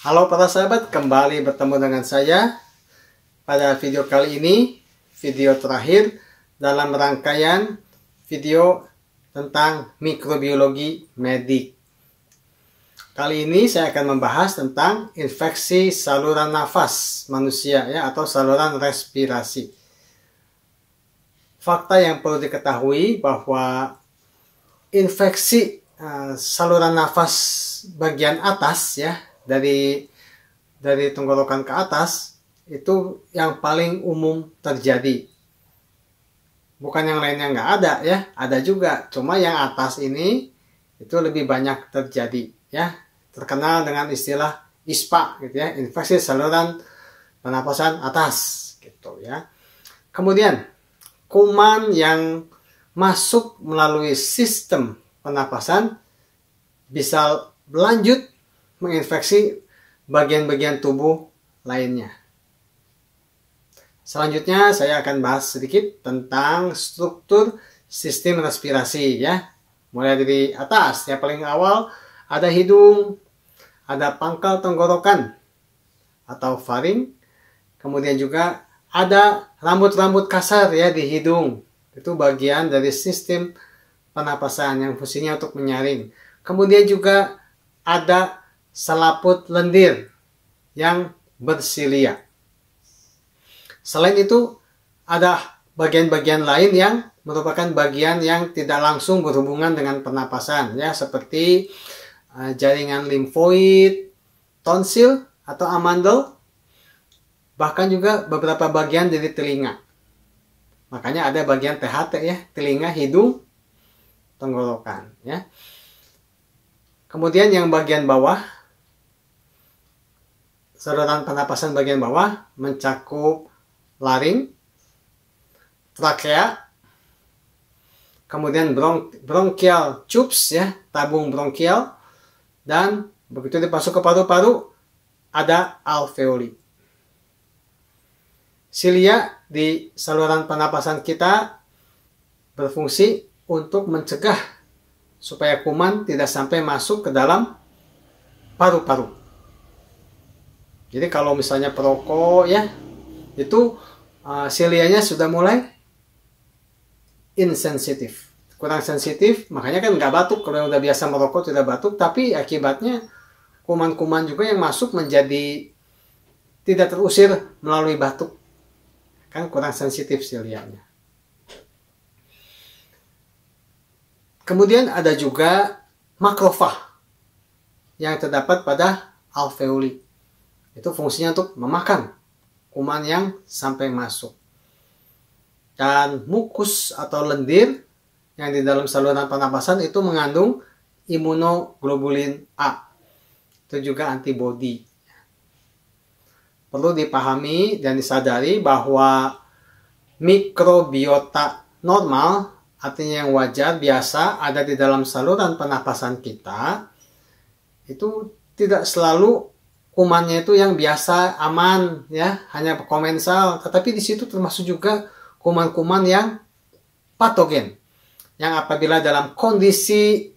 Halo para sahabat, kembali bertemu dengan saya pada video kali ini, video terakhir dalam rangkaian video tentang mikrobiologi medik. Kali ini saya akan membahas tentang infeksi saluran nafas manusia ya atau saluran respirasi. Fakta yang perlu diketahui bahwa infeksi uh, saluran nafas bagian atas ya dari dari tenggorokan ke atas itu yang paling umum terjadi. Bukan yang lainnya nggak ada ya, ada juga. Cuma yang atas ini itu lebih banyak terjadi ya. Terkenal dengan istilah ISPA gitu ya, infeksi saluran pernapasan atas gitu ya. Kemudian kuman yang masuk melalui sistem pernapasan bisa berlanjut menginfeksi bagian-bagian tubuh lainnya. Selanjutnya saya akan bahas sedikit tentang struktur sistem respirasi ya. Mulai dari atas, ya paling awal ada hidung, ada pangkal tenggorokan atau faring, kemudian juga ada rambut-rambut kasar ya di hidung. Itu bagian dari sistem pernapasan yang fungsinya untuk menyaring. Kemudian juga ada selaput lendir yang bersilia. Selain itu, ada bagian-bagian lain yang merupakan bagian yang tidak langsung berhubungan dengan pernapasan, ya, seperti eh, jaringan limfoid, tonsil atau amandel, bahkan juga beberapa bagian dari telinga. Makanya ada bagian THT ya, telinga, hidung, tenggorokan, ya. Kemudian yang bagian bawah saluran pernapasan bagian bawah mencakup laring, trakea, kemudian bron bronkial tubes ya, tabung bronkial dan begitu dipasuk ke paru-paru ada alveoli. Silia di saluran pernapasan kita berfungsi untuk mencegah supaya kuman tidak sampai masuk ke dalam paru-paru. Jadi kalau misalnya perokok ya itu uh, silianya sudah mulai insensitif, kurang sensitif, makanya kan nggak batuk kalau yang udah biasa merokok tidak batuk, tapi akibatnya kuman-kuman juga yang masuk menjadi tidak terusir melalui batuk, kan kurang sensitif silianya. Kemudian ada juga makrofag yang terdapat pada alveoli. Itu fungsinya untuk memakan kuman yang sampai masuk. Dan mukus atau lendir yang di dalam saluran pernapasan itu mengandung imunoglobulin A. Itu juga antibodi. Perlu dipahami dan disadari bahwa mikrobiota normal artinya yang wajar biasa ada di dalam saluran pernapasan kita itu tidak selalu kumannya itu yang biasa aman ya hanya komensal tetapi di situ termasuk juga kuman-kuman yang patogen yang apabila dalam kondisi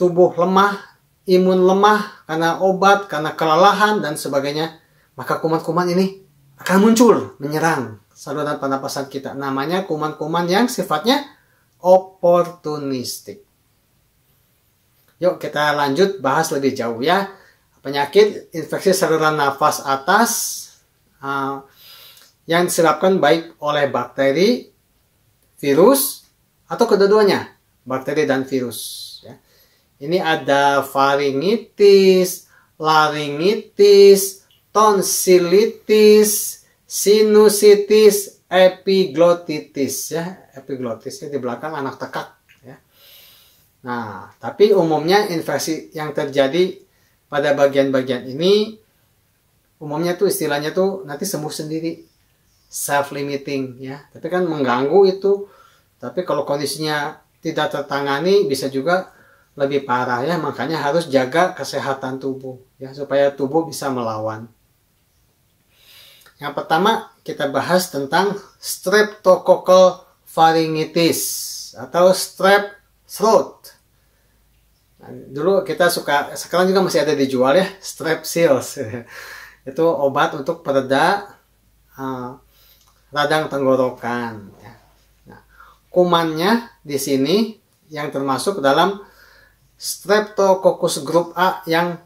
tubuh lemah imun lemah karena obat karena kelelahan dan sebagainya maka kuman-kuman ini akan muncul menyerang saluran pernapasan kita namanya kuman-kuman yang sifatnya oportunistik yuk kita lanjut bahas lebih jauh ya penyakit infeksi saluran nafas atas uh, yang diserapkan baik oleh bakteri, virus, atau kedua-duanya, bakteri dan virus. Ya. Ini ada faringitis, laringitis, tonsilitis, sinusitis, epiglotitis. Ya. Epiglotisnya di belakang anak tekak. Ya. Nah, tapi umumnya infeksi yang terjadi pada bagian-bagian ini umumnya tuh istilahnya tuh nanti sembuh sendiri self limiting ya tapi kan mengganggu itu tapi kalau kondisinya tidak tertangani bisa juga lebih parah ya makanya harus jaga kesehatan tubuh ya supaya tubuh bisa melawan yang pertama kita bahas tentang streptococcal pharyngitis atau strep throat dulu kita suka sekarang juga masih ada dijual ya strepsils itu obat untuk pereda uh, radang tenggorokan ya. nah, kumannya di sini yang termasuk dalam Streptococcus grup A yang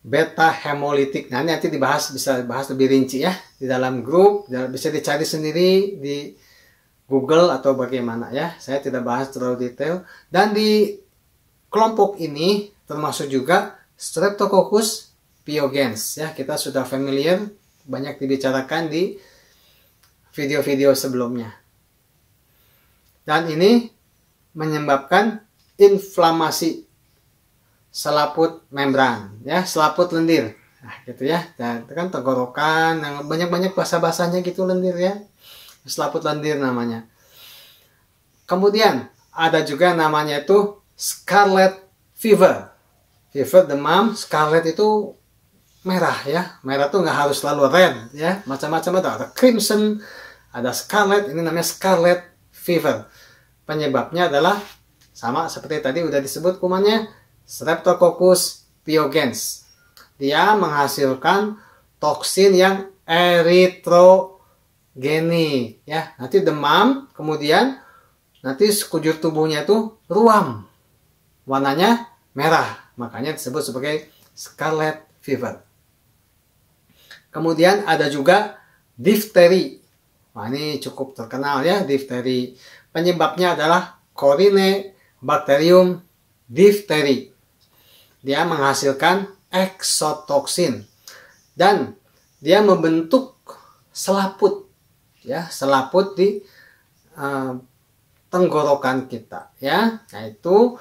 beta hemolitik. Nah, ini nanti dibahas bisa bahas lebih rinci ya di dalam grup bisa dicari sendiri di Google atau bagaimana ya. Saya tidak bahas terlalu detail dan di kelompok ini termasuk juga Streptococcus pyogens ya kita sudah familiar banyak dibicarakan di video-video sebelumnya. Dan ini menyebabkan inflamasi selaput membran ya selaput lendir nah, gitu ya dan itu kan tenggorokan yang banyak-banyak bahasa-bahasanya gitu lendir ya selaput lendir namanya kemudian ada juga namanya itu scarlet fever. Fever demam, scarlet itu merah ya. Merah tuh nggak harus selalu red ya. Macam-macam ada. Ada crimson, ada scarlet. Ini namanya scarlet fever. Penyebabnya adalah sama seperti tadi udah disebut kumannya Streptococcus pyogenes. Dia menghasilkan toksin yang eritrogeni ya. Nanti demam, kemudian nanti sekujur tubuhnya itu ruam warnanya merah. Makanya disebut sebagai scarlet fever. Kemudian ada juga difteri. Wah, ini cukup terkenal ya difteri. Penyebabnya adalah Corine Bacterium difteri. Dia menghasilkan eksotoksin dan dia membentuk selaput ya, selaput di uh, tenggorokan kita ya. Nah, itu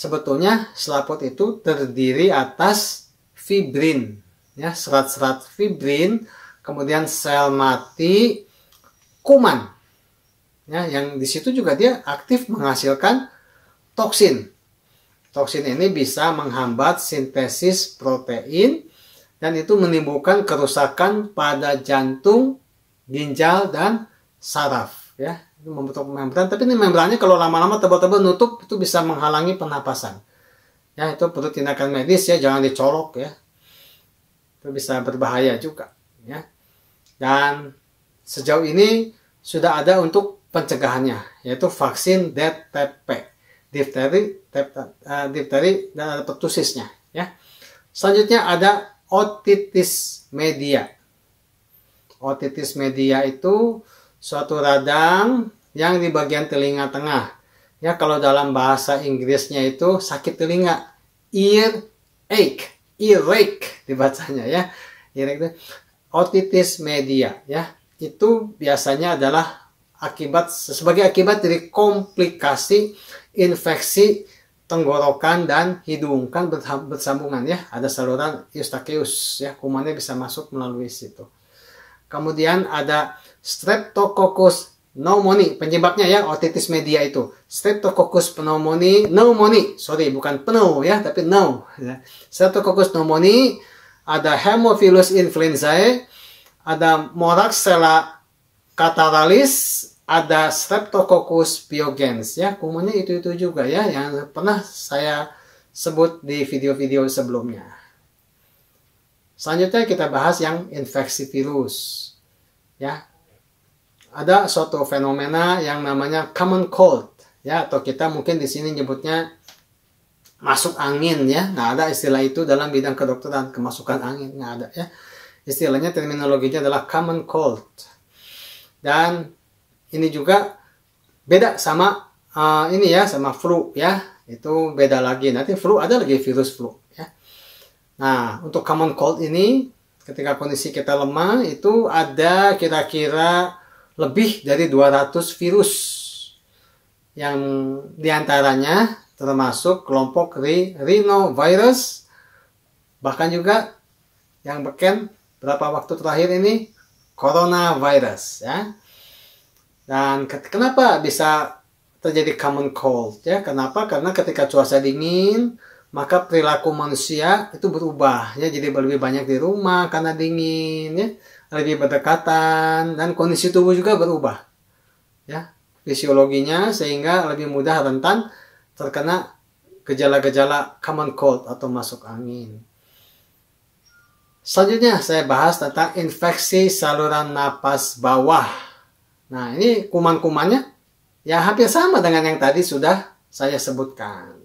sebetulnya selaput itu terdiri atas fibrin ya serat-serat fibrin kemudian sel mati kuman ya yang di situ juga dia aktif menghasilkan toksin toksin ini bisa menghambat sintesis protein dan itu menimbulkan kerusakan pada jantung ginjal dan saraf ya membentuk membran tapi ini membrannya kalau lama-lama tebal-tebal nutup itu bisa menghalangi penapasan ya itu perlu tindakan medis ya jangan dicolok ya itu bisa berbahaya juga ya dan sejauh ini sudah ada untuk pencegahannya yaitu vaksin DTP difteri eh, difteri dan ada pertusisnya ya selanjutnya ada otitis media otitis media itu suatu radang yang di bagian telinga tengah. Ya, kalau dalam bahasa Inggrisnya itu sakit telinga, ear ache, earache dibacanya ya. Earache ache otitis media ya. Itu biasanya adalah akibat sebagai akibat dari komplikasi infeksi tenggorokan dan hidung kan bersambungan ya. Ada saluran eustachius ya, kumannya bisa masuk melalui situ. Kemudian ada Streptococcus pneumoniae, penyebabnya ya otitis media itu streptococcus pneumoniae, pneumonia, sorry bukan penuh ya tapi no. ya. streptococcus pneumoniae ada hemophilus influenzae ada moraxella cataralis ada streptococcus pyogens ya kumannya itu itu juga ya yang pernah saya sebut di video-video sebelumnya selanjutnya kita bahas yang infeksi virus ya ada suatu fenomena yang namanya common cold ya atau kita mungkin di sini nyebutnya masuk angin ya nggak ada istilah itu dalam bidang kedokteran kemasukan angin nggak ada ya istilahnya terminologinya adalah common cold dan ini juga beda sama uh, ini ya sama flu ya itu beda lagi nanti flu ada lagi virus flu ya nah untuk common cold ini ketika kondisi kita lemah itu ada kira-kira lebih dari 200 virus yang diantaranya termasuk kelompok rhinovirus bahkan juga yang beken berapa waktu terakhir ini coronavirus ya dan kenapa bisa terjadi common cold ya kenapa karena ketika cuaca dingin maka perilaku manusia itu berubah ya jadi lebih banyak di rumah karena dingin ya lebih berdekatan dan kondisi tubuh juga berubah ya fisiologinya sehingga lebih mudah rentan terkena gejala-gejala common cold atau masuk angin. Selanjutnya saya bahas tentang infeksi saluran napas bawah. Nah ini kuman-kumannya ya hampir sama dengan yang tadi sudah saya sebutkan.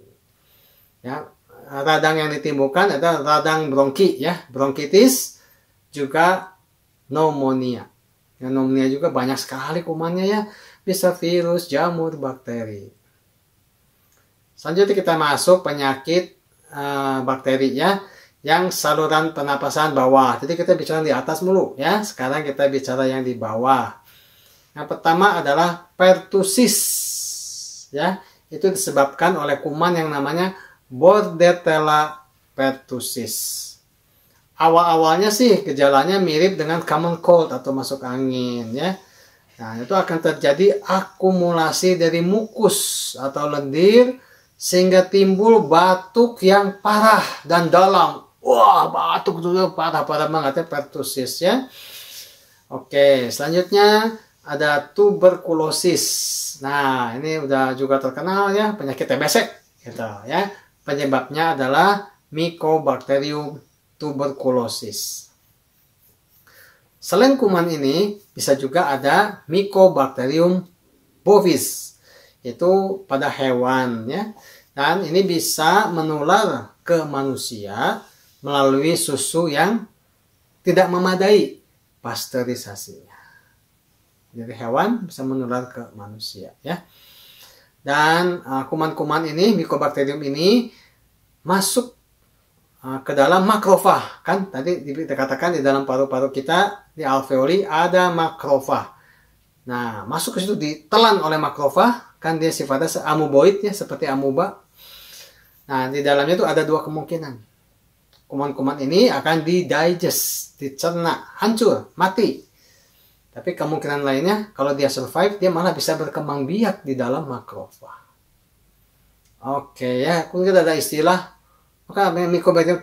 Ya, radang yang ditimbulkan adalah radang bronki ya, bronkitis juga pneumonia. Ya, pneumonia juga banyak sekali kumannya ya. Bisa virus, jamur, bakteri. Selanjutnya kita masuk penyakit uh, bakteri ya yang saluran pernapasan bawah. Jadi kita bicara di atas mulu ya. Sekarang kita bicara yang di bawah. Yang pertama adalah pertusis ya. Itu disebabkan oleh kuman yang namanya Bordetella pertusis awal-awalnya sih gejalanya mirip dengan common cold atau masuk angin ya. Nah, itu akan terjadi akumulasi dari mukus atau lendir sehingga timbul batuk yang parah dan dalam. Wah, batuk itu parah-parah banget ya pertusis ya. Oke, selanjutnya ada tuberkulosis. Nah, ini udah juga terkenal ya penyakit TBC gitu ya. Penyebabnya adalah Mycobacterium tuberkulosis. Selain kuman ini, bisa juga ada Mycobacterium bovis, itu pada hewan ya. Dan ini bisa menular ke manusia melalui susu yang tidak memadai pasteurisasinya. Jadi hewan bisa menular ke manusia ya. Dan ah, kuman-kuman uh, ini, Mycobacterium ini masuk Ah, ke dalam makrofah kan tadi dikatakan di dalam paru-paru kita di alveoli ada makrofah nah masuk ke situ ditelan oleh makrofah kan dia sifatnya amuboid ya seperti amuba nah di dalamnya itu ada dua kemungkinan kuman-kuman ini akan di digest dicerna hancur mati tapi kemungkinan lainnya kalau dia survive dia malah bisa berkembang biak di dalam makrofah oke ya kita ada istilah maka mikobakterium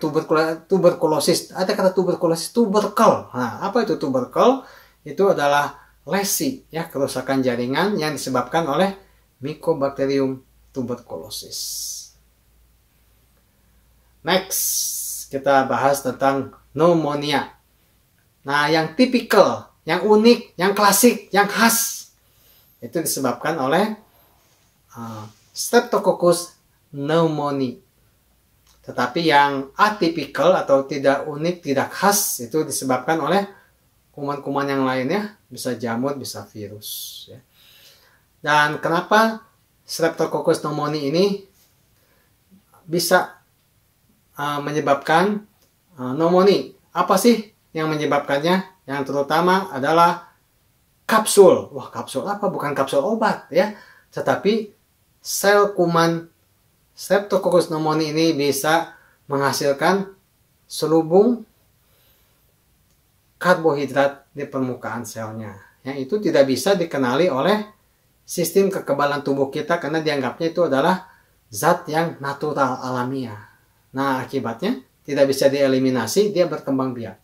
tuberkulosis, ada kata tuberkulosis, tuberkel. Nah, apa itu tuberkel? Itu adalah lesi, ya, kerusakan jaringan yang disebabkan oleh mikobakterium tuberkulosis. Next, kita bahas tentang pneumonia. Nah, yang tipikal, yang unik, yang klasik, yang khas itu disebabkan oleh uh, Streptococcus pneumoniae. Tetapi yang atipikal atau tidak unik, tidak khas itu disebabkan oleh kuman-kuman yang lainnya, bisa jamur, bisa virus. Ya. Dan kenapa Streptococcus pneumoniae ini bisa uh, menyebabkan uh, eh, pneumonia? Apa sih yang menyebabkannya? Yang terutama adalah kapsul. Wah, kapsul apa? Bukan kapsul obat ya, tetapi sel kuman Streptococcus pneumoniae ini bisa menghasilkan selubung karbohidrat di permukaan selnya. Yang itu tidak bisa dikenali oleh sistem kekebalan tubuh kita karena dianggapnya itu adalah zat yang natural alamiah. Nah, akibatnya tidak bisa dieliminasi, dia berkembang biak.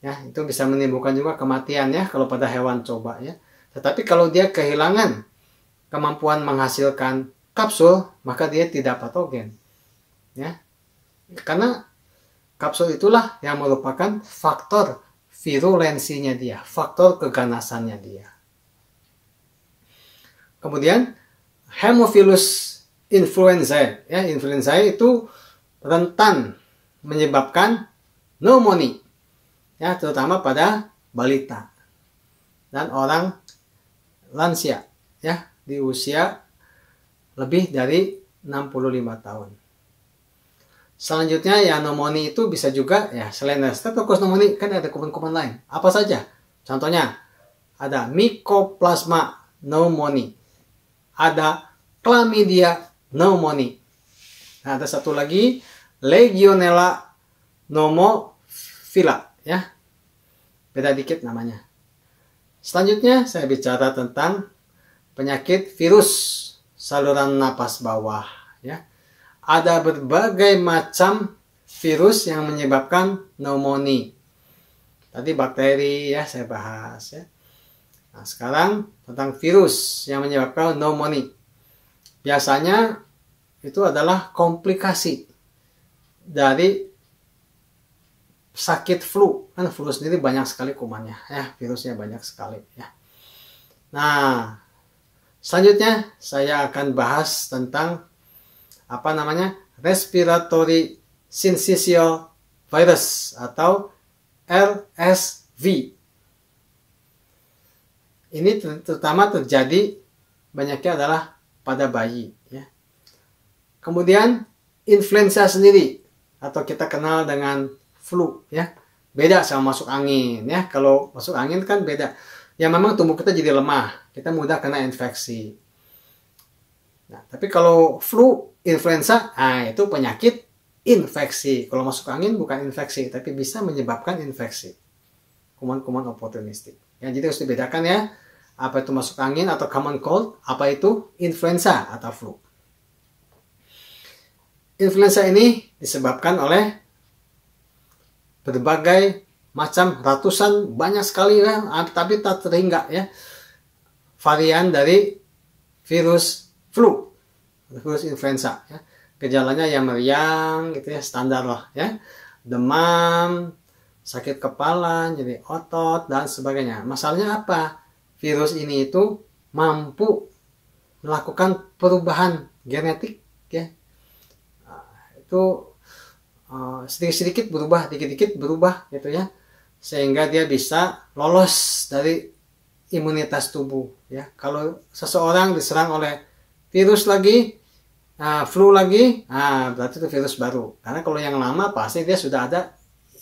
Ya, itu bisa menimbulkan juga kematian ya kalau pada hewan coba ya. Tetapi kalau dia kehilangan kemampuan menghasilkan kapsul, maka dia tidak patogen. Ya. Karena kapsul itulah yang merupakan faktor virulensinya dia, faktor keganasannya dia. Kemudian hemophilus influenzae, ya influenzae itu rentan menyebabkan pneumonia, ya terutama pada balita dan orang lansia, ya di usia lebih dari 65 tahun. Selanjutnya ya nomoni itu bisa juga ya selain streptokokus nomoni kan ada kuman-kuman lain. Apa saja? Contohnya ada Mycoplasma pneumoniae, ada Chlamydia pneumoniae. Nah, ada satu lagi Legionella pneumophila ya. Beda dikit namanya. Selanjutnya saya bicara tentang penyakit virus saluran napas bawah ya. Ada berbagai macam virus yang menyebabkan pneumonia. Tadi bakteri ya saya bahas ya. Nah, sekarang tentang virus yang menyebabkan pneumonia. Biasanya itu adalah komplikasi dari sakit flu kan flu sendiri banyak sekali kumannya ya virusnya banyak sekali ya nah Selanjutnya saya akan bahas tentang apa namanya respiratory syncytial virus atau RSV. Ini terutama terjadi banyaknya adalah pada bayi. Ya. Kemudian influenza sendiri atau kita kenal dengan flu ya beda sama masuk angin ya kalau masuk angin kan beda ya memang tubuh kita jadi lemah, kita mudah kena infeksi. Nah, tapi kalau flu, influenza, ah itu penyakit infeksi. Kalau masuk angin bukan infeksi, tapi bisa menyebabkan infeksi. Kuman-kuman oportunistik. Ya, jadi harus dibedakan ya, apa itu masuk angin atau common cold, apa itu influenza atau flu. Influenza ini disebabkan oleh berbagai macam ratusan banyak sekali ya ah, tapi tak terhingga ya varian dari virus flu virus influenza ya. gejalanya yang meriang gitu ya standar lah ya demam sakit kepala jadi otot dan sebagainya masalahnya apa virus ini itu mampu melakukan perubahan genetik ya ah, itu ah, sedikit-sedikit berubah dikit-dikit berubah gitu ya sehingga dia bisa lolos dari imunitas tubuh ya kalau seseorang diserang oleh virus lagi uh, flu lagi ah berarti itu virus baru karena kalau yang lama pasti dia sudah ada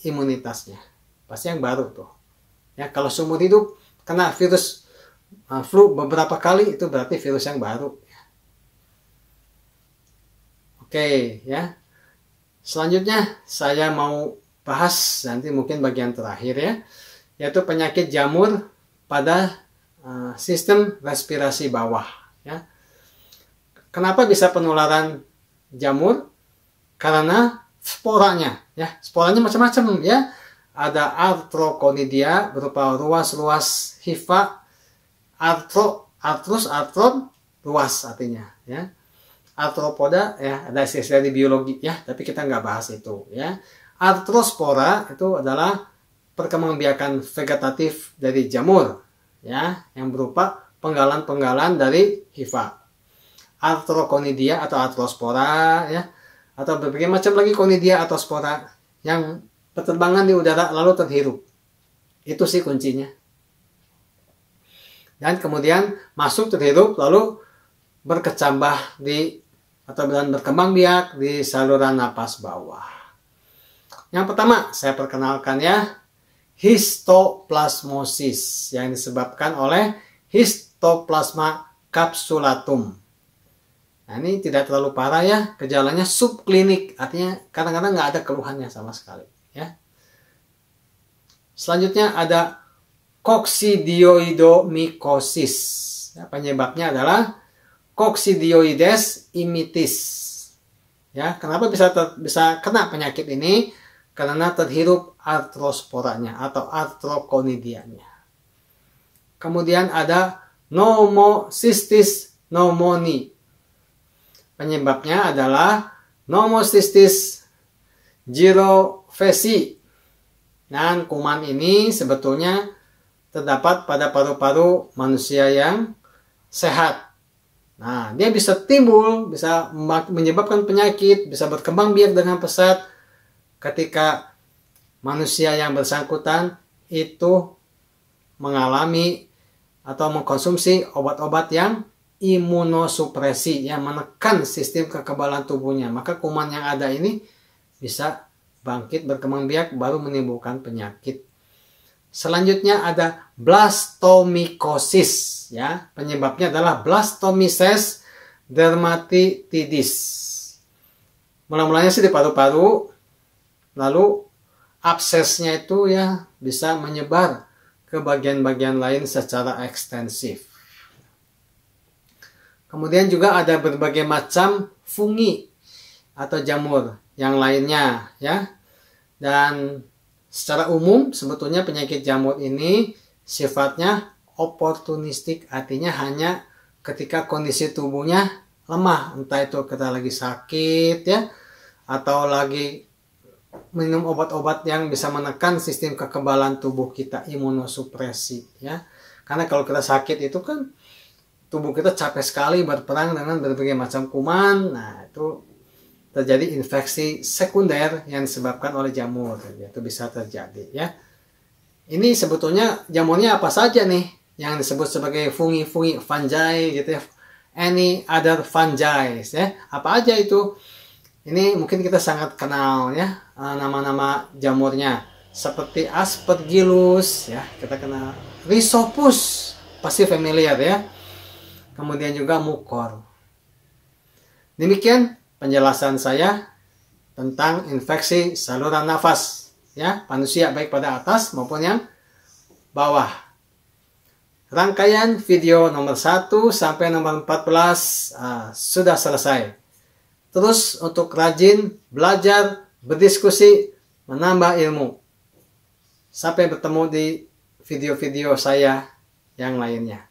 imunitasnya pasti yang baru tuh ya kalau seumur hidup kena virus uh, flu beberapa kali itu berarti virus yang baru ya. Oke okay, ya. Selanjutnya saya mau bahas nanti mungkin bagian terakhir ya, yaitu penyakit jamur pada uh, sistem respirasi bawah ya. Kenapa bisa penularan jamur? Karena sporanya ya, sporanya macam-macam ya. Ada arthroconidia berupa ruas-ruas hifa, artro, artrus, artron, ruas artinya ya arthropoda ya ada istilah di biologi ya tapi kita nggak bahas itu ya Artrospora itu adalah perkembangbiakan vegetatif dari jamur ya yang berupa penggalan-penggalan dari hifa. Artroconidia atau artrospora ya atau berbagai macam lagi konidia atau spora yang penerbangan di udara lalu terhirup. Itu sih kuncinya. Dan kemudian masuk terhirup lalu berkecambah di atau berkembang biak di saluran napas bawah. Yang pertama, saya perkenalkan ya, histoplasmosis yang disebabkan oleh histoplasma capsulatum. Nah, ini tidak terlalu parah ya, gejalanya subklinik, artinya kadang-kadang nggak ada keluhannya sama sekali. Ya. Selanjutnya ada koksidioidomikosis. Ya, penyebabnya adalah koksidioides imitis. Ya, kenapa bisa ter, bisa kena penyakit ini? karena terhirup artrosporanya atau artrokonidianya. Kemudian ada nomocystis pneumoni. Penyebabnya adalah nomocystis girofesi. Dan kuman ini sebetulnya terdapat pada paru-paru manusia yang sehat. Nah, dia bisa timbul, bisa menyebabkan penyakit, bisa berkembang biak dengan pesat, ketika manusia yang bersangkutan itu mengalami atau mengkonsumsi obat-obat yang imunosupresi yang menekan sistem kekebalan tubuhnya. Maka kuman yang ada ini bisa bangkit berkembang biak baru menimbulkan penyakit. Selanjutnya ada blastomikosis ya. Penyebabnya adalah blastomyces dermatitidis. Mula-mulanya sih di paru-paru, lalu absesnya itu ya bisa menyebar ke bagian-bagian lain secara ekstensif. Kemudian juga ada berbagai macam fungi atau jamur yang lainnya ya. Dan secara umum sebetulnya penyakit jamur ini sifatnya oportunistik artinya hanya ketika kondisi tubuhnya lemah entah itu kita lagi sakit ya atau lagi minum obat-obat yang bisa menekan sistem kekebalan tubuh kita imunosupresi ya karena kalau kita sakit itu kan tubuh kita capek sekali berperang dengan berbagai macam kuman nah itu terjadi infeksi sekunder yang disebabkan oleh jamur itu bisa terjadi ya ini sebetulnya jamurnya apa saja nih yang disebut sebagai fungi-fungi fungi gitu ya any other fungi ya apa aja itu ini mungkin kita sangat kenal ya eh, nama-nama jamurnya seperti aspergillus ya kita kenal rhizopus pasti familiar ya. Kemudian juga mukor. Demikian penjelasan saya tentang infeksi saluran nafas ya manusia baik pada atas maupun yang bawah. Rangkaian video nomor 1 sampai nomor 14 uh, ah, sudah selesai terus untuk rajin belajar, berdiskusi, menambah ilmu. Sampai bertemu di video-video saya yang lainnya.